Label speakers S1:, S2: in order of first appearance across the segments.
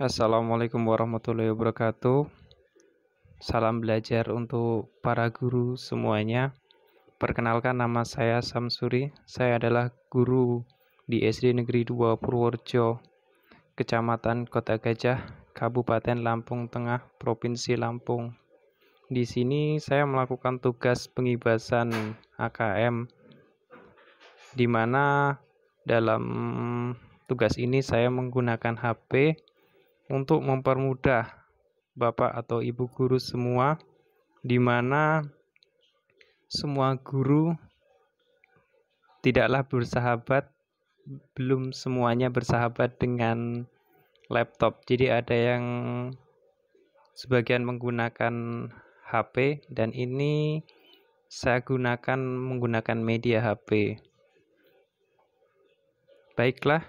S1: Assalamualaikum warahmatullahi wabarakatuh. Salam belajar untuk para guru semuanya. Perkenalkan nama saya Samsuri. Saya adalah guru di SD Negeri 2 Purworejo, Kecamatan Kota Gajah, Kabupaten Lampung Tengah, Provinsi Lampung. Di sini saya melakukan tugas pengibasan AKM di mana dalam tugas ini saya menggunakan HP untuk mempermudah Bapak atau Ibu guru semua di mana semua guru tidaklah bersahabat belum semuanya bersahabat dengan laptop. Jadi ada yang sebagian menggunakan HP dan ini saya gunakan menggunakan media HP. Baiklah,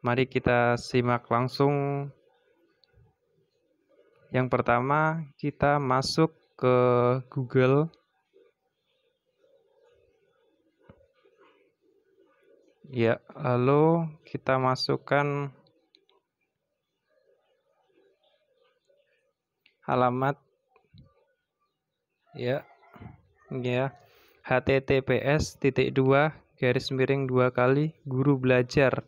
S1: Mari kita simak langsung. Yang pertama, kita masuk ke Google. Ya, lalu kita masukkan alamat ya ya https titik dua garis miring dua kali guru belajar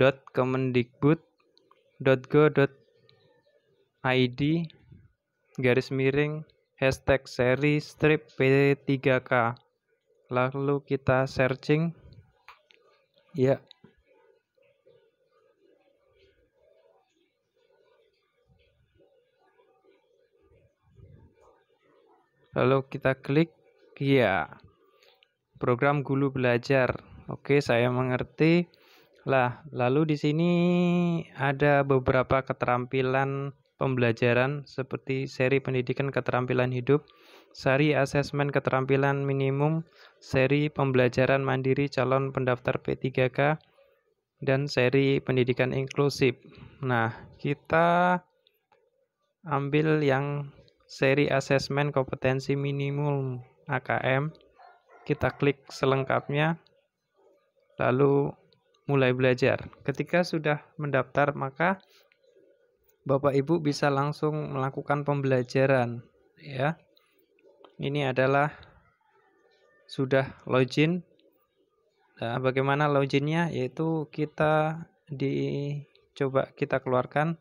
S1: www.kemendikbud.go.id garis miring hashtag seri strip P3K lalu kita searching ya lalu kita klik ya program guru belajar oke saya mengerti lah, lalu di sini ada beberapa keterampilan pembelajaran seperti seri pendidikan keterampilan hidup, seri asesmen keterampilan minimum, seri pembelajaran mandiri calon pendaftar P3K, dan seri pendidikan inklusif. Nah, kita ambil yang seri asesmen kompetensi minimum AKM. Kita klik selengkapnya. Lalu mulai belajar. Ketika sudah mendaftar, maka Bapak Ibu bisa langsung melakukan pembelajaran ya. Ini adalah sudah login. Nah, bagaimana loginnya? Yaitu kita dicoba kita keluarkan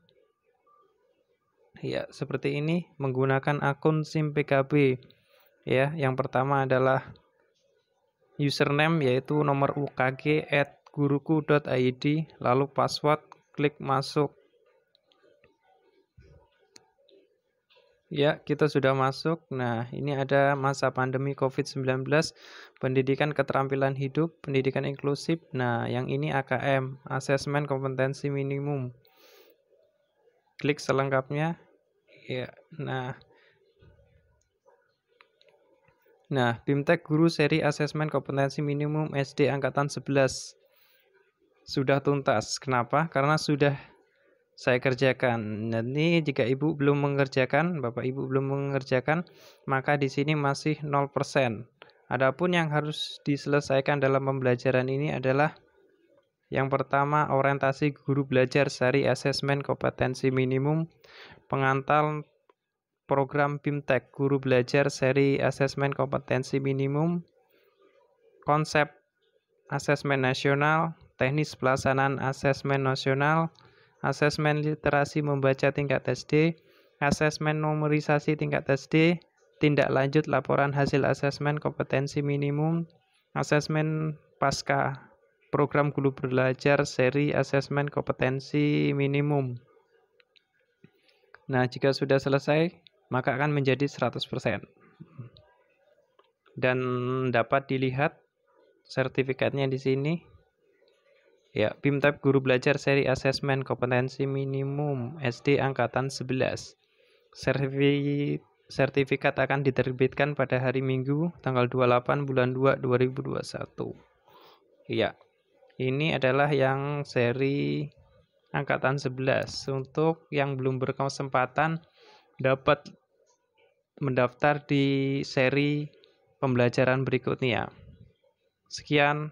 S1: ya seperti ini menggunakan akun SIM PKB ya yang pertama adalah username yaitu nomor UKG at guruku.id lalu password klik masuk Ya, kita sudah masuk. Nah, ini ada masa pandemi COVID-19, pendidikan keterampilan hidup, pendidikan inklusif. Nah, yang ini AKM, asesmen kompetensi minimum. Klik selengkapnya. Ya, nah. Nah, BIMTEK Guru Seri Asesmen Kompetensi Minimum SD Angkatan 11 sudah tuntas. Kenapa? Karena sudah saya kerjakan. ini jika ibu belum mengerjakan, bapak ibu belum mengerjakan, maka di sini masih 0%. Adapun yang harus diselesaikan dalam pembelajaran ini adalah yang pertama orientasi guru belajar seri asesmen kompetensi minimum pengantar program BIMTEK guru belajar seri asesmen kompetensi minimum konsep asesmen nasional teknis pelaksanaan asesmen nasional, asesmen literasi membaca tingkat SD, asesmen numerisasi tingkat SD, tindak lanjut laporan hasil asesmen kompetensi minimum, asesmen pasca program guru belajar seri asesmen kompetensi minimum. Nah, jika sudah selesai, maka akan menjadi 100%. Dan dapat dilihat sertifikatnya di sini. Ya, BIMTEP Guru Belajar Seri Asesmen Kompetensi Minimum SD Angkatan 11. Servi sertifikat akan diterbitkan pada hari Minggu tanggal 28 bulan 2 2021. Ya. Ini adalah yang seri angkatan 11. Untuk yang belum berkesempatan dapat mendaftar di seri pembelajaran berikutnya. Sekian